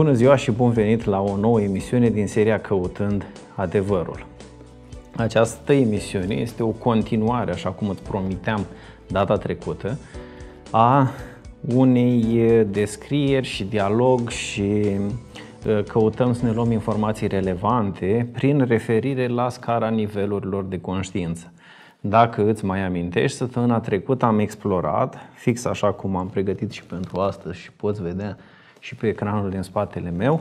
Bună ziua și bun venit la o nouă emisiune din seria Căutând adevărul. Această emisiune este o continuare, așa cum îți promiteam data trecută, a unei descrieri și dialog și căutăm să ne luăm informații relevante prin referire la scara nivelurilor de conștiință. Dacă îți mai amintești, săptămâna trecută am explorat, fix așa cum am pregătit și pentru astăzi și poți vedea și pe ecranul din spatele meu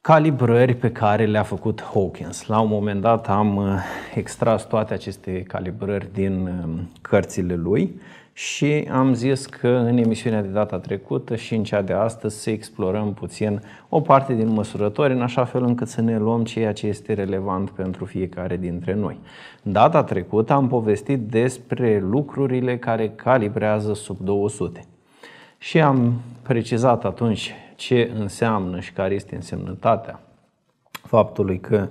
calibrări pe care le-a făcut Hawkins. La un moment dat am uh, extras toate aceste calibrări din um, cărțile lui și am zis că în emisiunea de data trecută și în cea de astăzi să explorăm puțin o parte din măsurători în așa fel încât să ne luăm ceea ce este relevant pentru fiecare dintre noi. Data trecută am povestit despre lucrurile care calibrează sub 200. Și am precizat atunci ce înseamnă și care este însemnătatea faptului că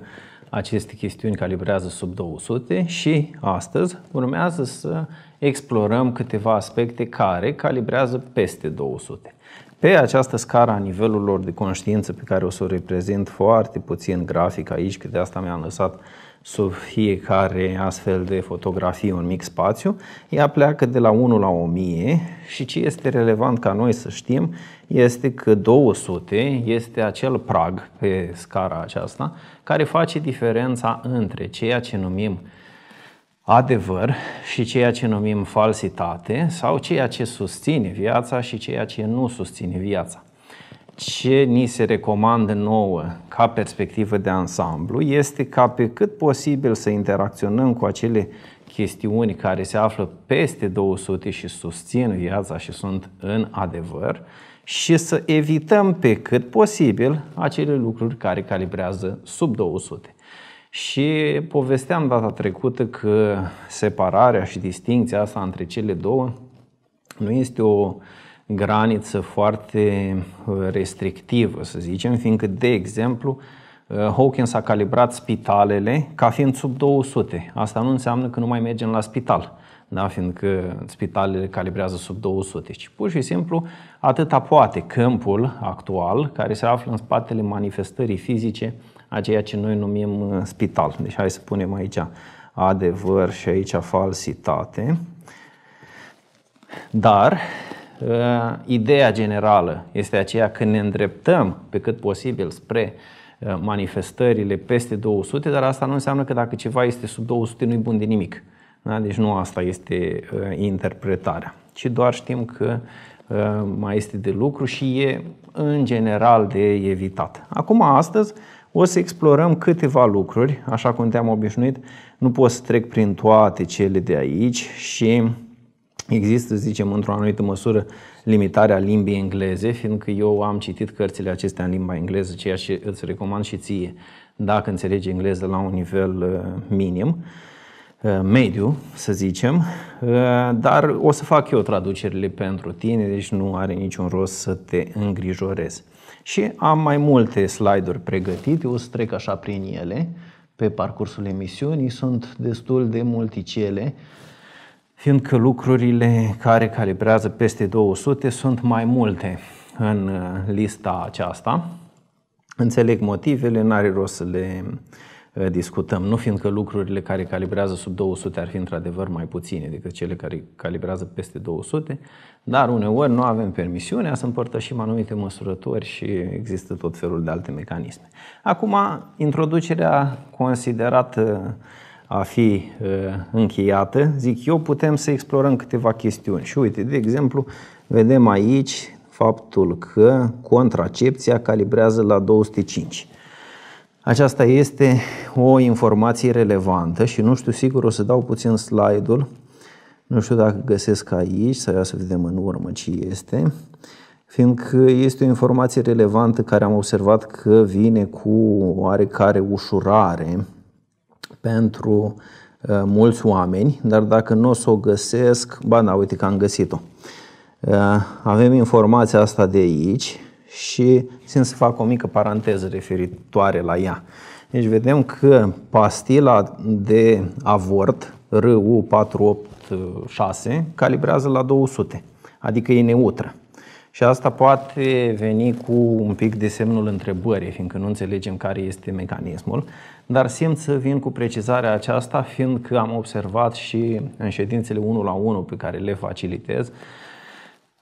aceste chestiuni calibrează sub 200 și astăzi urmează să explorăm câteva aspecte care calibrează peste 200. Pe această scară a nivelurilor de conștiință pe care o să o reprezint foarte puțin grafic aici, că de asta mi-am lăsat sub fiecare astfel de fotografie un mic spațiu, ea pleacă de la 1 la 1000 și ce este relevant ca noi să știm este că 200 este acel prag pe scara aceasta care face diferența între ceea ce numim adevăr și ceea ce numim falsitate sau ceea ce susține viața și ceea ce nu susține viața ce ni se recomandă nouă ca perspectivă de ansamblu este ca pe cât posibil să interacționăm cu acele chestiuni care se află peste 200 și susțin viața și sunt în adevăr și să evităm pe cât posibil acele lucruri care calibrează sub 200. Și povesteam data trecută că separarea și distinția asta între cele două nu este o uh, graniță foarte uh, restrictivă, să zicem, fiindcă, de exemplu, uh, Hawkins a calibrat spitalele ca fiind sub 200. Asta nu înseamnă că nu mai mergem la spital, da? fiindcă spitalele calibrează sub 200, ci pur și simplu atâta poate câmpul actual care se află în spatele manifestării fizice a ceea ce noi numim uh, spital. Deci hai să punem aici adevăr și aici falsitate. Dar Uh, ideea generală este aceea că ne îndreptăm pe cât posibil spre uh, manifestările peste 200, dar asta nu înseamnă că dacă ceva este sub 200 nu-i bun de nimic. Da? Deci nu asta este uh, interpretarea, ci doar știm că mai este de lucru și e în general de evitat. Acum, astăzi, o să explorăm câteva lucruri, așa cum te-am obișnuit. Nu pot să trec prin toate cele de aici și Există, zicem, într-o anumită măsură limitarea limbii engleze, fiindcă eu am citit cărțile acestea în limba engleză, ceea ce îți recomand și ție, dacă înțelegi engleză la un nivel uh, minim, uh, mediu, să zicem, uh, dar o să fac eu traducerile pentru tine, deci nu are niciun rost să te îngrijorezi. Și am mai multe slide-uri pregătite, o să trec așa prin ele pe parcursul emisiunii, sunt destul de multicele, fiindcă lucrurile care calibrează peste 200 sunt mai multe în uh, lista aceasta. Înțeleg motivele, n-are rost să le uh, discutăm, nu fiindcă lucrurile care calibrează sub 200 ar fi într-adevăr mai puține decât cele care calibrează peste 200, dar uneori nu avem permisiunea să împărtășim anumite măsurători și există tot felul de alte mecanisme. Acum, introducerea considerată a fi uh, încheiată, zic eu, putem să explorăm câteva chestiuni. Și uite, de exemplu, vedem aici faptul că contracepția calibrează la 205. Aceasta este o informație relevantă și nu știu sigur, o să dau puțin slide-ul. Nu știu dacă găsesc aici, sau ia să vedem în urmă ce este fiindcă este o informație relevantă care am observat că vine cu oarecare ușurare pentru uh, mulți oameni, dar dacă nu o să o găsesc, ba da, uite că am găsit-o. Uh, avem informația asta de aici și simt să fac o mică paranteză referitoare la ea. Deci vedem că pastila de avort RU486 calibrează la 200, adică e neutră. Și asta poate veni cu un pic de semnul întrebării, fiindcă nu înțelegem care este mecanismul, dar simt să vin cu precizarea aceasta, fiindcă am observat și în ședințele 1 la 1 pe care le facilitez,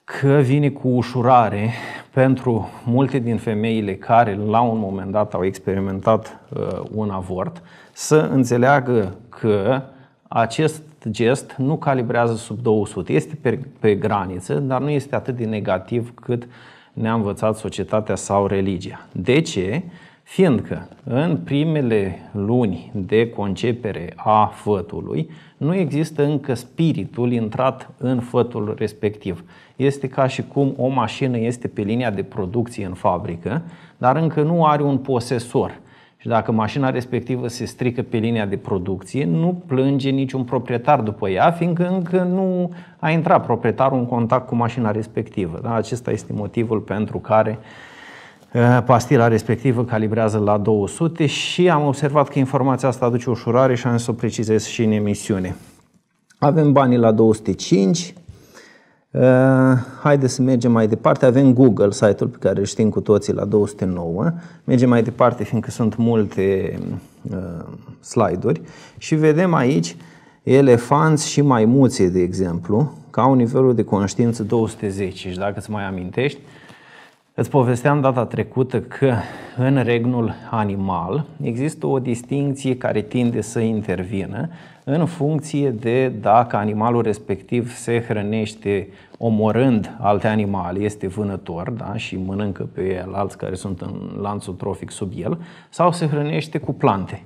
că vine cu ușurare pentru multe din femeile care la un moment dat au experimentat uh, un avort să înțeleagă că acest gest nu calibrează sub 200. Este pe, pe graniță, dar nu este atât de negativ cât ne-a învățat societatea sau religia. De ce? Fiindcă în primele luni de concepere a fătului nu există încă spiritul intrat în fătul respectiv. Este ca și cum o mașină este pe linia de producție în fabrică, dar încă nu are un posesor. Și dacă mașina respectivă se strică pe linia de producție, nu plânge niciun proprietar după ea, fiindcă încă nu a intrat proprietarul în contact cu mașina respectivă. Da, acesta este motivul pentru care uh, Eh, pastila respectivă calibrează la 200 și am observat că informația asta aduce ușurare și am să o precizez și în emisiune. Avem banii la 205. Eh, Haideți să mergem mai departe. Avem Google, site-ul pe care îl știm cu toții, la 209. Mergem mai departe, fiindcă sunt multe eh, slide-uri. Și vedem aici elefanți și maimuțe, de exemplu, ca au nivelul de conștiință 210. Și dacă îți mai amintești, Îți povesteam data trecută că în regnul animal există o distinție care tinde să intervină în funcție de dacă animalul respectiv se hrănește omorând alte animale, este vânător da, și mănâncă pe el alți care sunt în lanțul trofic sub el, sau se hrănește cu plante.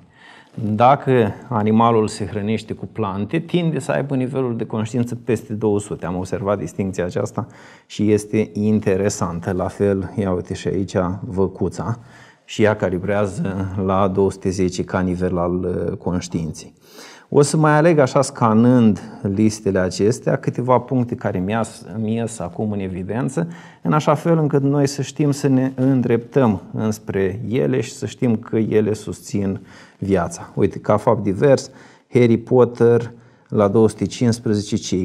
Dacă animalul se hrănește cu plante, tinde să aibă nivelul de conștiință peste 200. Am observat distinția aceasta și este interesantă. La fel, ia uite și aici văcuța și ea calibrează la 210 ca nivel al uh, conștiinței. O să mai aleg așa scanând listele acestea câteva puncte care mi ies acum în evidență, în așa fel încât noi să știm să ne îndreptăm înspre ele și să știm că ele susțin viața. Uite, ca fapt divers, Harry Potter la 215 ce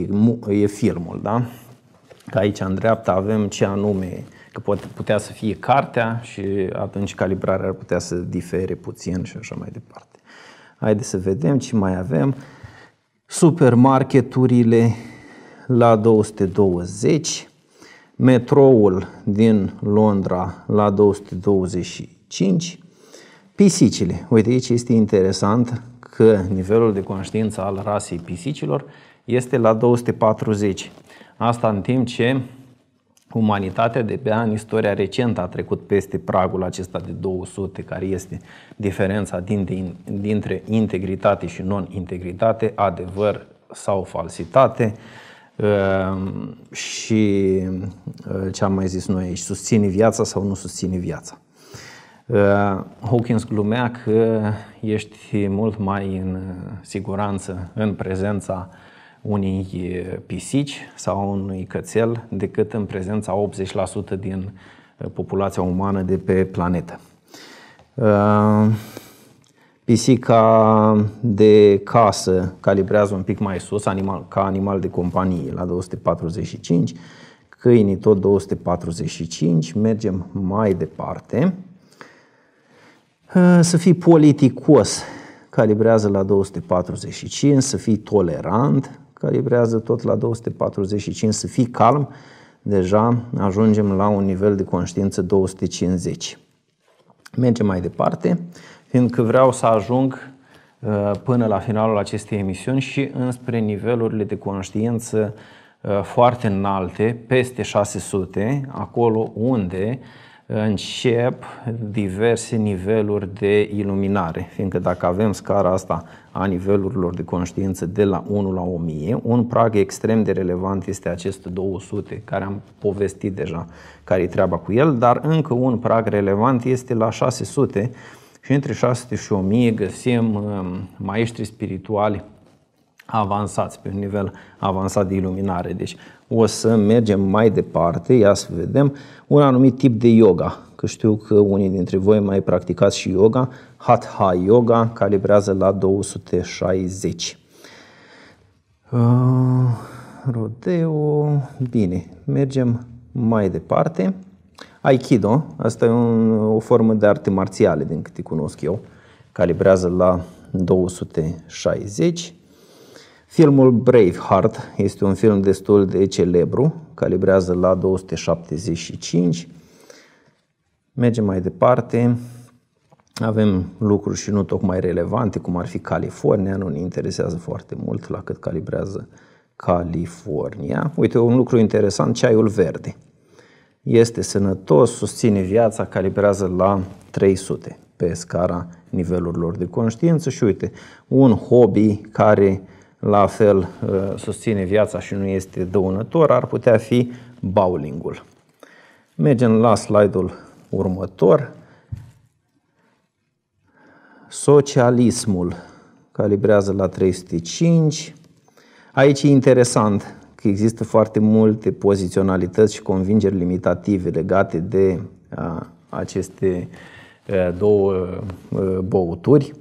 e filmul, da? Că aici în dreapta avem ce anume că poate putea să fie cartea și atunci calibrarea ar putea să difere puțin și așa mai departe. Haideți să vedem ce mai avem. Supermarketurile la 220, metroul din Londra la 225, pisicile. Uite, aici este interesant că nivelul de conștiință al rasei pisicilor este la 240. Asta în timp ce umanitatea de pe an, istoria recentă a trecut peste pragul acesta de 200, care este diferența dintre, dintre integritate și non-integritate, adevăr sau falsitate. Ehm, și eh, ce am mai zis noi aici, susține viața sau nu susține viața. Eh, Hawkins glumea că ești mult mai în siguranță în prezența uh, unei pisici sau unui cățel decât în prezența 80% din uh, populația umană de pe planetă. Uh, pisica de casă calibrează un pic mai sus animal, ca animal de companie, la 245, câinii tot 245, mergem mai departe. Uh, să fii politicos, calibrează la 245, să fii tolerant, calibrează tot la 245, să fii calm, deja ajungem la un nivel de conștiință 250. Mergem mai departe, fiindcă vreau să ajung uh, până la finalul acestei emisiuni și înspre nivelurile de conștiință uh, foarte înalte, peste 600, acolo unde încep diverse niveluri de iluminare, fiindcă dacă avem scara asta a nivelurilor de conștiință de la 1 la 1000, un prag extrem de relevant este acest 200, care am povestit deja care e treaba cu el, dar încă un prag relevant este la 600 și între 600 și 1000 găsim uh, maestri spirituali avansați, pe un nivel avansat de iluminare. Deci o să mergem mai departe, ia să vedem, un anumit tip de yoga, că știu că unii dintre voi mai practicați și yoga, Hatha Yoga, calibrează la 260. Uh, rodeo, bine, mergem mai departe. Aikido, asta e un, o formă de arte marțiale, din câte cunosc eu, calibrează la 260. Filmul Braveheart este un film destul de celebru, calibrează la 275. Mergem mai departe. Avem lucruri și nu tocmai relevante, cum ar fi California, nu ne interesează foarte mult la cât calibrează California. Uite, un lucru interesant, ceaiul verde. Este sănătos, susține viața, calibrează la 300 pe scara nivelurilor de conștiință și uite, un hobby care uh, la fel uh, susține viața și nu este dăunător, ar putea fi bowlingul. Mergem la slide-ul următor. Socialismul calibrează la 305. Aici e interesant că există foarte multe poziționalități și convingeri limitative legate de uh, aceste uh, două băuturi.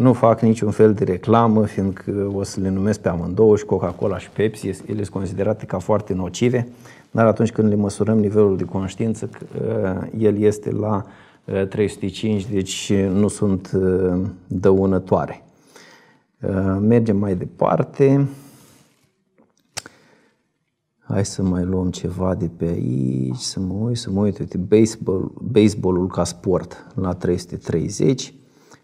Nu fac niciun fel de reclamă, fiindcă o să le numesc pe amândouă și Coca-Cola și Pepsi, ele sunt considerate ca foarte nocive, dar atunci când le măsurăm nivelul de conștiință, uh, el este la 305, uh, deci nu sunt uh, dăunătoare. Mergem mai departe. Hai să mai luăm ceva de pe aici, să mă uit, să mă uit, uite, baseball, baseballul ca sport la 330.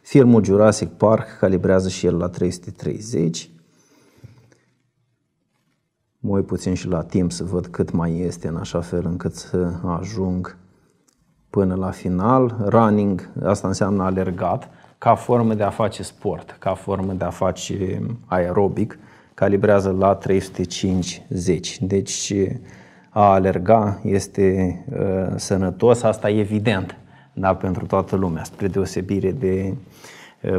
Filmul Jurassic Park calibrează și el la 330. Mă uit puțin și la timp să văd cât mai este în așa fel încât să ajung până la final. Running, asta înseamnă alergat, ca formă de a face sport, ca formă de a face aerobic, calibrează la 350. Deci a alerga este uh, sănătos, asta e evident da, pentru toată lumea, spre deosebire de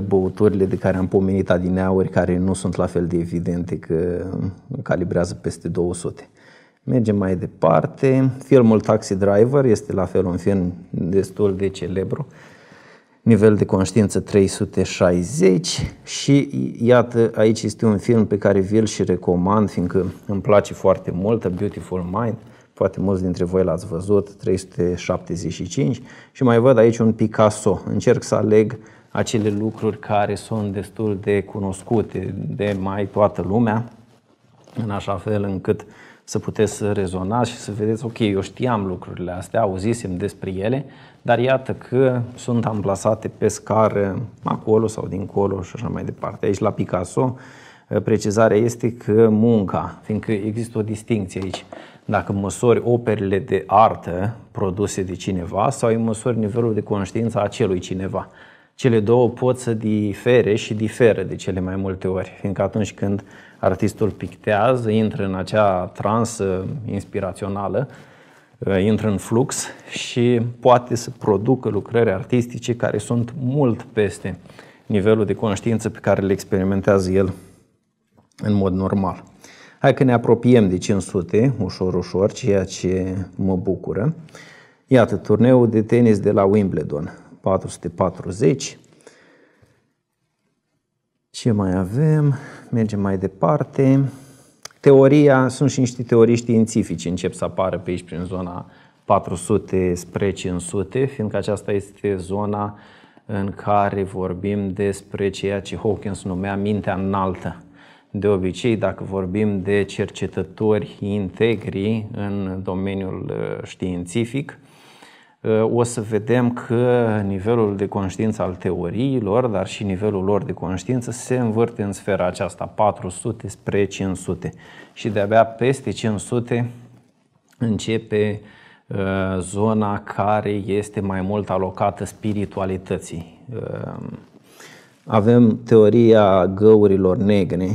băuturile de care am pomenit adineauri, care nu sunt la fel de evidente că calibrează peste 200. Mergem mai departe. Filmul Taxi Driver este la fel un film destul de celebru. Nivel de conștiință 360 și iată, aici este un film pe care vi-l și recomand, fiindcă îmi place foarte mult, A Beautiful Mind. Uh, poate mulți dintre voi l-ați văzut, 375 și mai văd aici un Picasso. Încerc să aleg acele lucruri care sunt destul de cunoscute de mai toată lumea, în așa fel încât să puteți să rezonați și să vedeți, ok, eu știam lucrurile astea, auzisem despre ele, dar iată că sunt amplasate pe scară acolo sau dincolo și așa mai departe. Aici la Picasso precizarea este că munca, fiindcă există o distinție aici dacă măsori operele de artă produse de cineva sau îi măsori nivelul de conștiință a acelui cineva. Cele două pot să difere și diferă de cele mai multe ori, fiindcă atunci când artistul pictează, intră în acea transă inspirațională, uh, intră în flux și poate să producă lucrări artistice care sunt mult peste nivelul de conștiință pe care le experimentează el în mod normal. Hai că ne apropiem de 500, ușor, ușor, ceea ce mă bucură. Iată, turneul de tenis de la Wimbledon, 440. Ce mai avem? Mergem mai departe. Teoria, sunt și niște teorii științifice, încep să apară pe aici prin zona 400 spre 500, fiindcă aceasta este zona în care vorbim despre ceea ce Hawkins numea mintea înaltă de obicei, dacă vorbim de cercetători integri în domeniul uh, științific, uh, o să vedem că nivelul de conștiință al teoriilor, dar și nivelul lor de conștiință se învârte în sfera aceasta, 400 spre 500. Și de-abia peste 500 începe uh, zona care este mai mult alocată spiritualității. Avem teoria găurilor negre,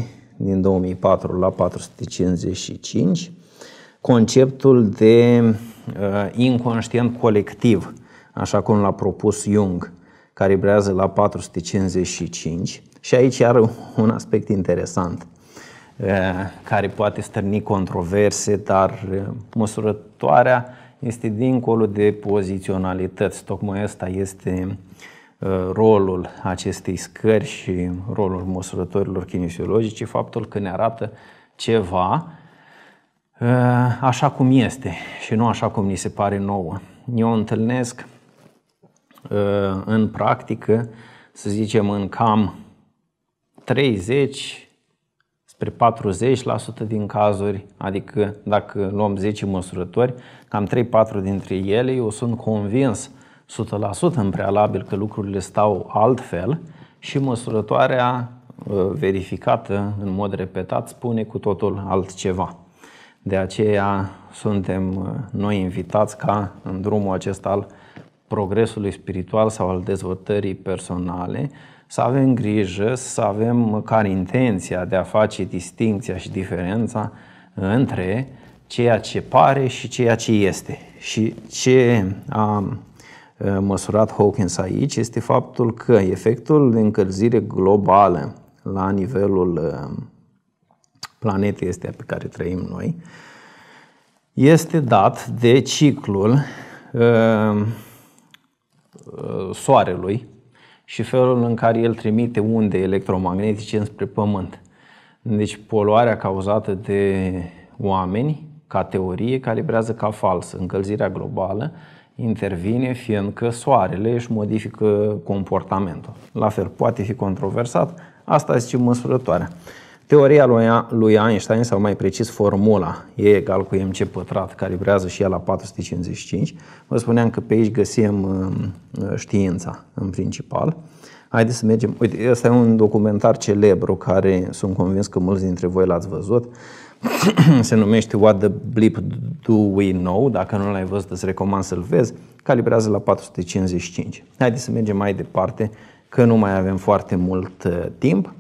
din 2004 la 455, conceptul de uh, inconștient colectiv, așa cum l-a propus Jung, calibrează la 455 și aici are un aspect interesant uh, care poate stârni controverse, dar uh, măsurătoarea este dincolo de poziționalități. Tocmai asta este uh, rolul acestei scări și rolul măsurătorilor kinesiologice, faptul că ne arată ceva uh, așa cum este și nu așa cum ni se pare nouă. Eu întâlnesc uh, în practică, să zicem, în cam 30 spre 40% din cazuri, adică dacă luăm 10 măsurători, cam 3-4 dintre ele, eu sunt convins 100% în prealabil că lucrurile stau altfel și măsurătoarea uh, verificată în mod repetat spune cu totul altceva. De aceea suntem uh, noi invitați ca în drumul acesta al progresului spiritual sau al dezvoltării personale să avem grijă, să avem măcar intenția de a face distinția și diferența între ceea ce pare și ceea ce este. Și ce am Eh, măsurat Hawkins aici este faptul că efectul de încălzire globală la nivelul eh, planetei este pe care trăim noi este dat de ciclul eh, Soarelui și felul în care el trimite unde electromagnetice înspre Pământ. Deci poluarea cauzată de oameni ca teorie calibrează ca falsă încălzirea globală intervine fiindcă soarele își modifică comportamentul. La fel, poate fi controversat, asta zice măsurătoarea. Teoria lui Einstein, sau mai precis formula E egal cu mc pătrat, calibrează și ea la 455, vă spuneam că pe aici găsim uh, uh, știința în principal. Haideți să mergem. Uite, ăsta e un documentar celebru care sunt convins că mulți dintre voi l-ați văzut se numește What the Blip Do We Know, dacă nu l-ai văzut îți recomand să-l vezi, calibrează la 455. Haideți să mergem mai departe, că nu mai avem foarte mult uh, timp.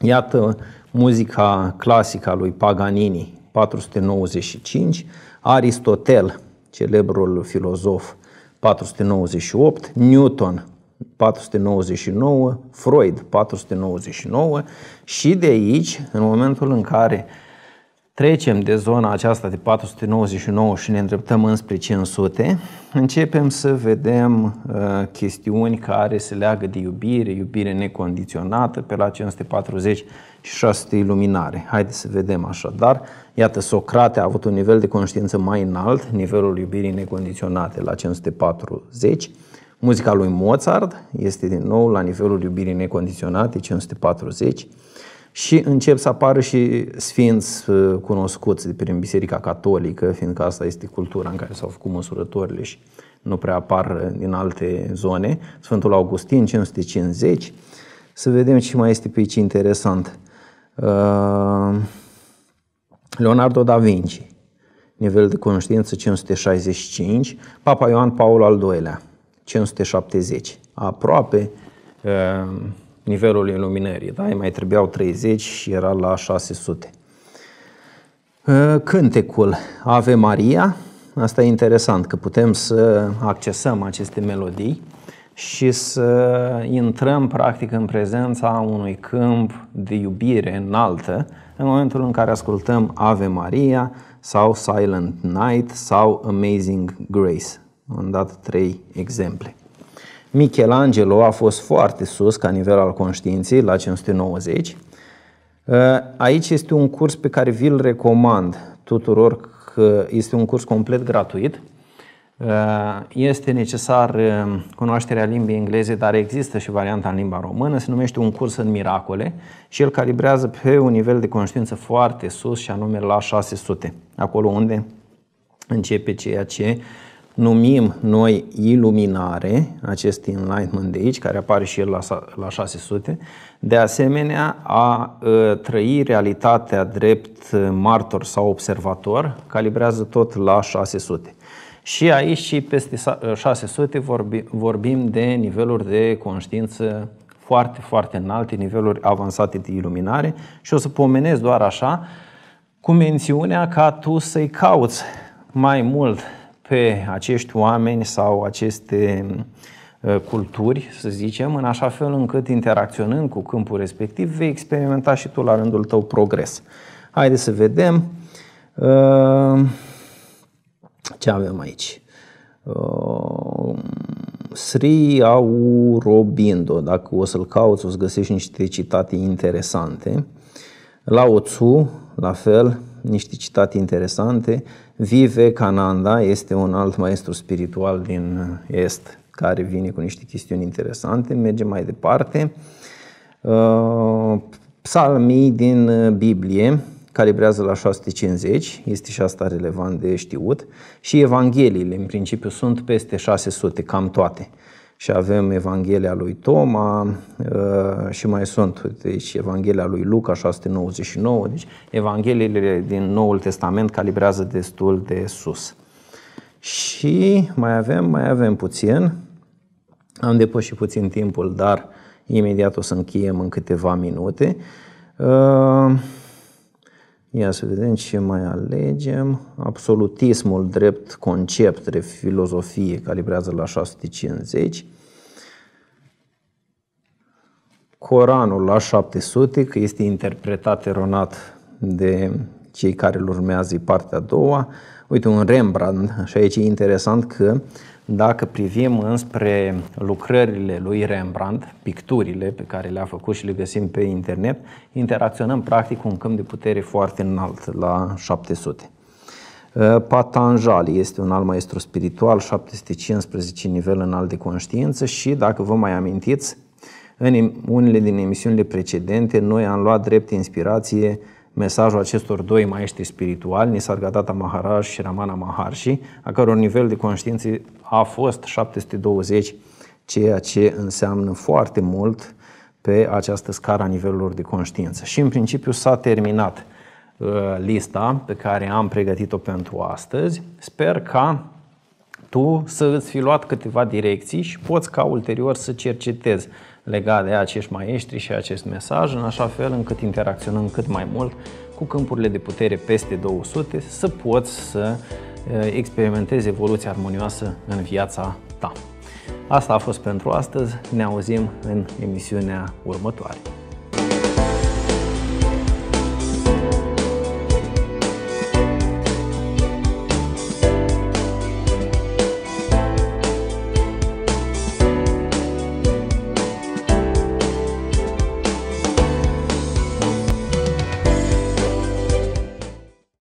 Iată muzica clasică a lui Paganini, 495, Aristotel, celebrul filozof, 498, Newton, 499, Freud 499 și de aici, în momentul în care trecem de zona aceasta de 499 și ne îndreptăm înspre 500, începem să vedem uh, chestiuni care se leagă de iubire, iubire necondiționată, pe la 540 și 600 iluminare. Haideți să vedem așadar. Iată, Socrate a avut un nivel de conștiință mai înalt, nivelul iubirii necondiționate la 540. Muzica lui Mozart este din nou la nivelul iubirii necondiționate, 540 și încep să apară și sfinți uh, cunoscuți de prin Biserica Catolică, fiindcă asta este cultura în care s-au făcut măsurătorile și nu prea apar din alte zone. Sfântul Augustin, 550. Să vedem ce mai este pe aici interesant. Uh, Leonardo da Vinci, nivel de conștiință 565, Papa Ioan Paul al II-lea, 570. Aproape uh, nivelul iluminării. Da? Îi mai trebuiau 30 și era la 600. Ă, cântecul Ave Maria, asta e interesant că putem să accesăm aceste melodii și să intrăm practic în prezența unui câmp de iubire înaltă în momentul în care ascultăm Ave Maria sau Silent Night sau Amazing Grace. Am dat trei exemple. Michelangelo a fost foarte sus ca nivel al conștiinței, la 590. Uh, aici este un curs pe care vi-l recomand tuturor, că este un curs complet gratuit. Uh, este necesar uh, cunoașterea limbii engleze, dar există și varianta în limba română. Se numește un curs în miracole și el calibrează pe un nivel de conștiință foarte sus și anume la 600, acolo unde începe ceea ce uh, numim noi iluminare, acest enlightenment de aici, care apare și el la, la 600, de asemenea a ă, trăi realitatea drept martor sau observator, calibrează tot la 600. Și aici și peste 600 ă, vorbi, vorbim de niveluri de conștiință foarte, foarte înalte, niveluri avansate de iluminare și o să pomenesc doar așa, cu mențiunea ca tu să-i cauți mai mult pe acești oameni sau aceste ă, culturi, să zicem, în așa fel încât interacționând cu câmpul respectiv vei experimenta și tu la rândul tău progres. Haideți să vedem ă, ce avem aici. Ă, Sri Aurobindo, dacă o să-l cauți, o să găsești niște citate interesante. La Oțu, la fel, niște citate interesante. Vive Cananda este un alt maestru spiritual din uh, Est care vine cu niște chestiuni interesante. Mergem mai departe. Uh, psalmii din uh, Biblie, calibrează la 650, este și asta relevant de știut, și Evangheliile, în principiu, sunt peste 600, cam toate și avem Evanghelia lui Toma uh, și mai sunt, deci Evanghelia lui Luca 699, deci Evangheliile din Noul Testament calibrează destul de sus. Și mai avem, mai avem puțin, am depășit puțin timpul, dar imediat o să încheiem în câteva minute. Uh, Ia să vedem ce mai alegem. Absolutismul drept concept, de filozofie, calibrează la 650. Coranul la 700, că este interpretat eronat de cei care îl urmează, partea a doua. Uite, un Rembrandt, și aici e interesant că dacă privim înspre lucrările lui Rembrandt, picturile pe care le-a făcut și le găsim pe internet, interacționăm practic cu un câmp de putere foarte înalt, la 700. Uh, Patanjali este un alt maestru spiritual, 715 nivel înalt de conștiință și, dacă vă mai amintiți, în unele din emisiunile precedente, noi am luat drept inspirație mesajul acestor doi maestri spirituali, Nisargadatta Maharaj și Ramana Maharshi, a căror nivel de conștiință a fost 720, ceea ce înseamnă foarte mult pe această scară a nivelurilor de conștiință. Și în principiu s-a terminat uh, lista pe care am pregătit-o pentru astăzi. Sper ca tu să îți fi luat câteva direcții și poți ca ulterior să cercetezi legat de acești maestri și acest mesaj, în așa fel încât interacționăm cât mai mult cu câmpurile de putere peste 200 să poți să Eh, experimentezi evoluția armonioasă în viața ta. Asta a fost pentru astăzi, ne auzim în emisiunea următoare.